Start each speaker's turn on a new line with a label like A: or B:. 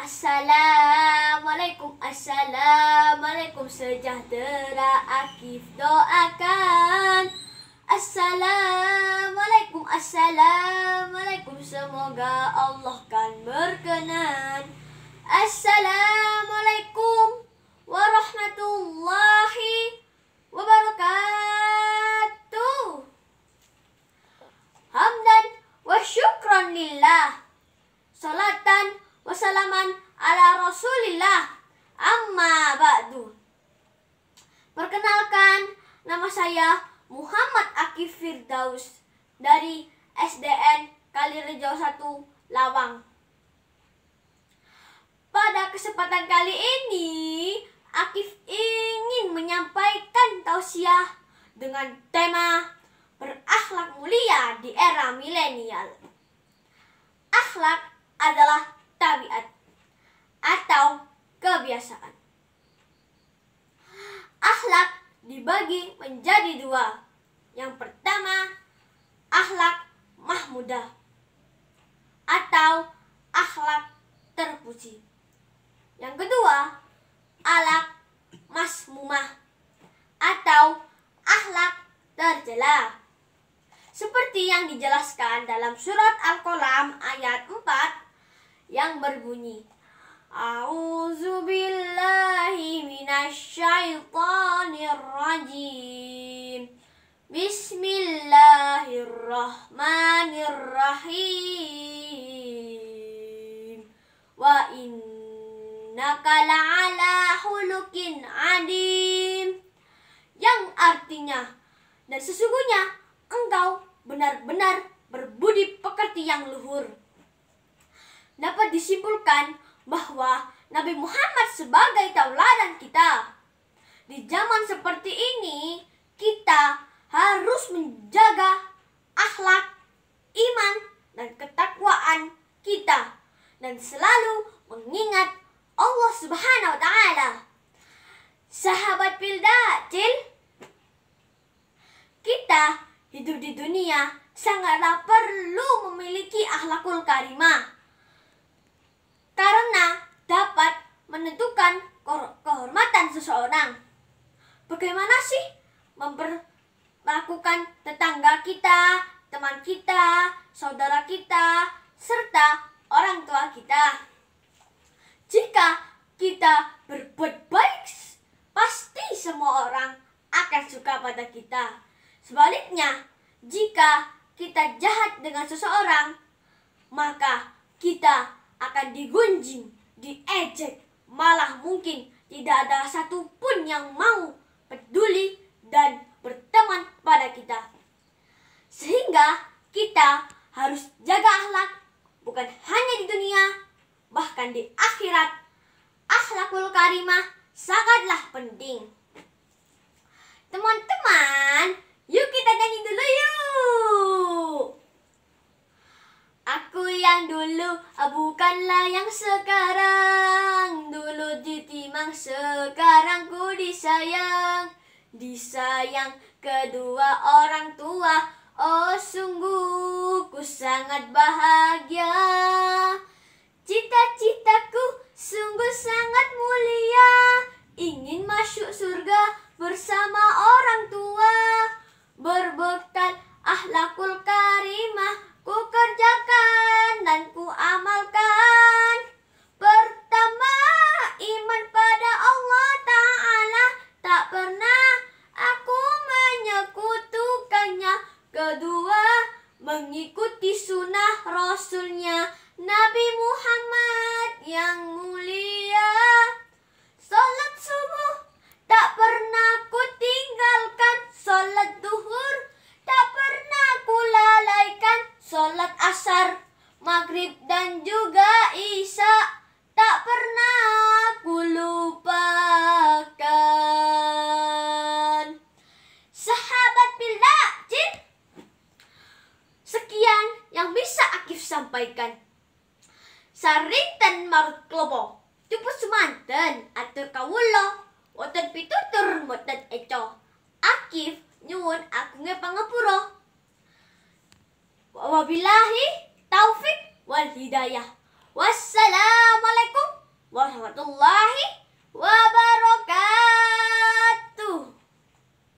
A: Assalamualaikum Assalamualaikum Sejahtera Akif doakan Assalamualaikum Assalamualaikum Semoga Allah kan berkenan Assalamualaikum wasalaman ala rasulillah amma ba'du Perkenalkan nama saya Muhammad Akif Firdaus dari SDN Kalirejo 1 Lawang Pada kesempatan kali ini Akif ingin menyampaikan tausiah dengan tema berakhlak mulia di era milenial. Akhlak adalah tabiat atau kebiasaan. Akhlak dibagi menjadi dua. Yang pertama, akhlak mahmudah atau akhlak terpuji. Yang kedua, akhlak masmumah atau akhlak terjelah. Seperti yang dijelaskan dalam surat Al-Qalam ayat 4 yang berbunyi A'udzubillahi billahi rajim. Bismillahirrahmanirrahim. Wa innaka la'ala hulukin adim. Yang artinya dan sesungguhnya engkau benar-benar berbudi pekerti yang luhur dapat disimpulkan bahwa Nabi Muhammad sebagai tauladan kita. Di zaman seperti ini, kita harus menjaga akhlak, iman, dan ketakwaan kita dan selalu mengingat Allah Subhanahu wa taala. Sahabat Cil, kita hidup di dunia sangatlah perlu memiliki akhlakul karimah karena dapat menentukan kehormatan seseorang. Bagaimana sih memperlakukan tetangga kita, teman kita, saudara kita, serta orang tua kita? Jika kita berbuat baik, pasti semua orang akan suka pada kita. Sebaliknya, jika kita jahat dengan seseorang, maka kita akan digunjing, diejek, malah mungkin tidak ada satupun yang mau peduli dan berteman pada kita. Sehingga kita harus jaga akhlak bukan hanya di dunia, bahkan di akhirat. Akhlakul karimah sangatlah penting. sekarang ku disayang Disayang kedua orang tua Oh sungguh ku sangat bahagia Cita-citaku sungguh sangat mulia Ingin masuk surga bersama orang tua Berbekal ahlakul karimah kedua mengikuti sunnah Rasulnya Nabi Muhammad yang mulia. Salat subuh tak pernah ku tinggalkan, salat duhur tak pernah ku lalaikan, salat asar, maghrib dan juga isya. sampaikan. Sarinten marut klopo, tupos atur kawulo, Wotan pitutur motan eco. Akif nyun aku nga Wa Wabillahi taufik wal hidayah. Wassalamualaikum warahmatullahi